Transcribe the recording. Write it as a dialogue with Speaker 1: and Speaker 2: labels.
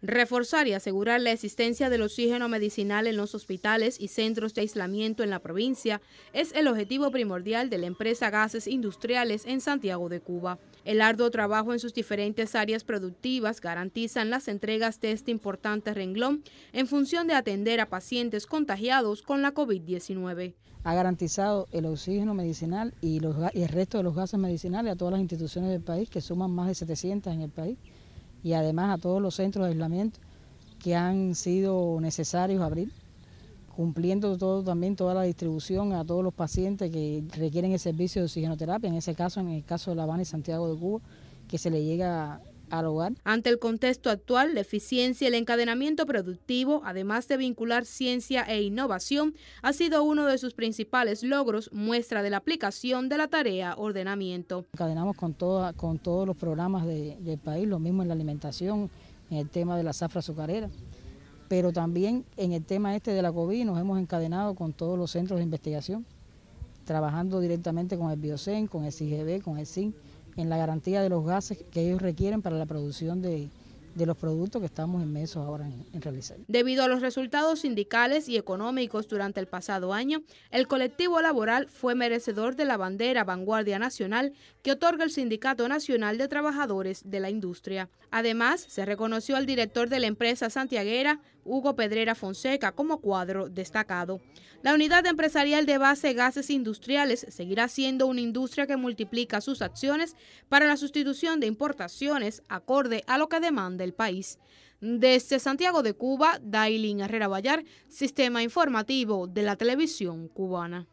Speaker 1: reforzar y asegurar la existencia del oxígeno medicinal en los hospitales y centros de aislamiento en la provincia es el objetivo primordial de la empresa Gases Industriales en Santiago de Cuba. El arduo trabajo en sus diferentes áreas productivas garantizan las entregas de este importante renglón en función de atender a pacientes contagiados
Speaker 2: con la COVID-19. Ha garantizado el oxígeno medicinal y, el resto de los gases medicinales a todas las instituciones del país, que suman más de 700 en el país y además a todos los centros de aislamiento que han sido necesarios abrir, cumpliendo todo también toda la distribución a todos los pacientes que requieren el servicio de oxigenoterapia, en ese caso, en el caso de La Habana y Santiago de Cuba, que se le llega hogar. Ante el contexto
Speaker 1: actual, la eficiencia y el encadenamiento productivo, además de vincular ciencia e innovación, ha sido uno de sus principales logros, muestra de la aplicación de la tarea
Speaker 2: ordenamiento. Encadenamos con, todos los programas del país, lo mismo en la alimentación, en el tema de la zafra azucarera, pero también en el tema este de la COVID nos hemos encadenado con todos los centros de investigación, trabajando directamente con el Biocen, con el CIGB, con el CIN en la garantía de los gases que ellos requieren para la producción de, de los productos que estamos inmensos ahora en, realizar.
Speaker 1: Debido a los resultados sindicales y económicos durante el pasado año, el colectivo laboral fue merecedor de la bandera Vanguardia Nacional que otorga el Sindicato Nacional de Trabajadores de la Industria. Además, se reconoció al director de la empresa santiaguera, Hugo Pedrera Fonseca, como cuadro destacado. La unidad empresarial de base gases industriales seguirá siendo una industria que multiplica sus acciones para la sustitución de importaciones acorde a lo que demanda país. Desde Santiago de Cuba, Dailin Herrera Vallar, Sistema Informativo de la Televisión Cubana.